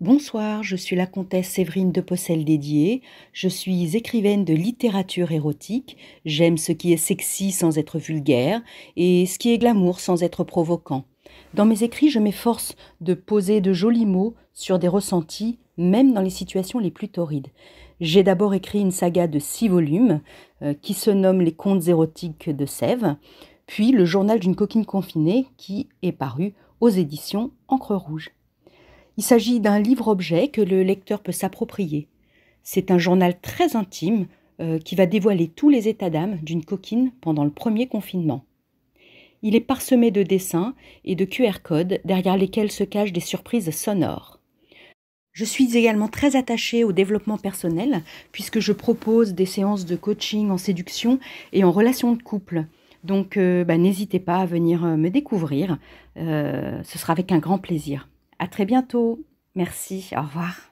Bonsoir, je suis la comtesse Séverine de Possel dédiée, je suis écrivaine de littérature érotique, j'aime ce qui est sexy sans être vulgaire et ce qui est glamour sans être provocant. Dans mes écrits, je m'efforce de poser de jolis mots sur des ressentis, même dans les situations les plus torrides. J'ai d'abord écrit une saga de six volumes euh, qui se nomme Les contes érotiques de Sèvres, puis le journal d'une coquine confinée qui est paru aux éditions Encre Rouge. Il s'agit d'un livre-objet que le lecteur peut s'approprier. C'est un journal très intime euh, qui va dévoiler tous les états d'âme d'une coquine pendant le premier confinement. Il est parsemé de dessins et de QR codes derrière lesquels se cachent des surprises sonores. Je suis également très attachée au développement personnel puisque je propose des séances de coaching en séduction et en relation de couple. Donc euh, bah, n'hésitez pas à venir euh, me découvrir, ce sera avec un grand plaisir. À très bientôt. Merci. Au revoir.